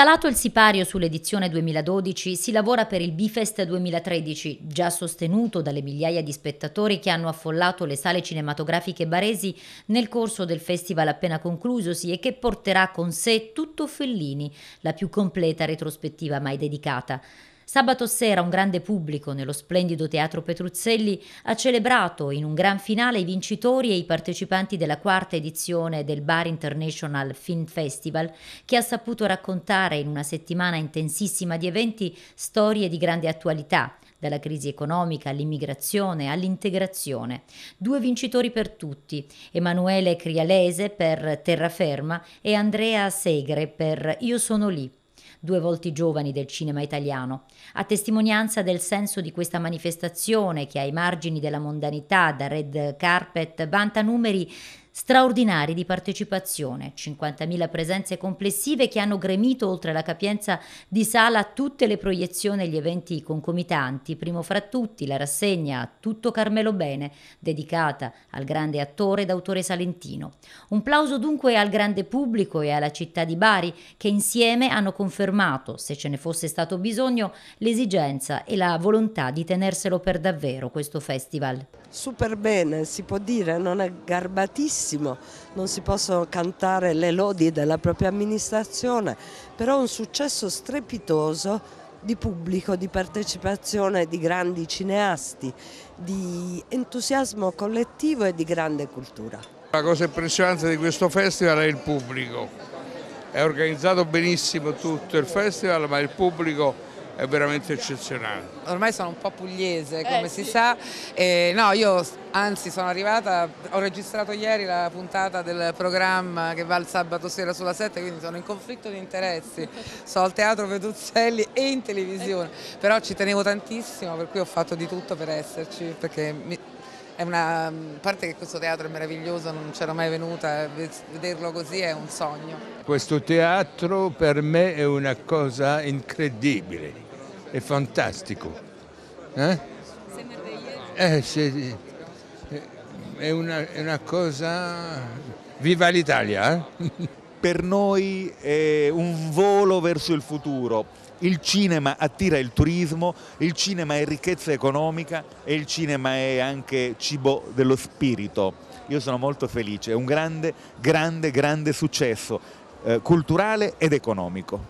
Scalato il sipario sull'edizione 2012, si lavora per il Bifest 2013, già sostenuto dalle migliaia di spettatori che hanno affollato le sale cinematografiche baresi nel corso del festival appena conclusosi e che porterà con sé tutto Fellini, la più completa retrospettiva mai dedicata. Sabato sera un grande pubblico nello splendido Teatro Petruzzelli ha celebrato in un gran finale i vincitori e i partecipanti della quarta edizione del Bar International Film Festival, che ha saputo raccontare in una settimana intensissima di eventi storie di grande attualità dalla crisi economica all'immigrazione all'integrazione. Due vincitori per tutti, Emanuele Crialese per Terraferma e Andrea Segre per Io sono lì due volti giovani del cinema italiano, a testimonianza del senso di questa manifestazione che ai margini della mondanità da red carpet vanta numeri straordinari di partecipazione, 50.000 presenze complessive che hanno gremito oltre la capienza di sala tutte le proiezioni e gli eventi concomitanti, primo fra tutti la rassegna Tutto Carmelo Bene, dedicata al grande attore ed autore salentino. Un plauso dunque al grande pubblico e alla città di Bari che insieme hanno confermato, se ce ne fosse stato bisogno, l'esigenza e la volontà di tenerselo per davvero questo festival. Super bene, si può dire, non è garbatissimo tantissimo, non si possono cantare le lodi della propria amministrazione, però un successo strepitoso di pubblico, di partecipazione di grandi cineasti, di entusiasmo collettivo e di grande cultura. La cosa impressionante di questo festival è il pubblico, è organizzato benissimo tutto il festival ma il pubblico è veramente eccezionale. Ormai sono un po' pugliese, eh, come eh, si sì. sa. E, no, io anzi sono arrivata, ho registrato ieri la puntata del programma che va il sabato sera sulla 7, quindi sono in conflitto di interessi. So al teatro Petruzzelli e in televisione, però ci tenevo tantissimo, per cui ho fatto di tutto per esserci, perché mi, è una parte che questo teatro è meraviglioso, non c'ero mai venuta, eh, vederlo così è un sogno. Questo teatro per me è una cosa incredibile è fantastico. Eh? Eh, se, è, una, è, una, cosa... Viva l'Italia! Eh? per noi è un volo verso il futuro. Il cinema attira il turismo, il cinema è ricchezza economica e il cinema è anche cibo dello spirito. Io sono molto felice, è un grande, grande, grande successo eh, culturale ed economico.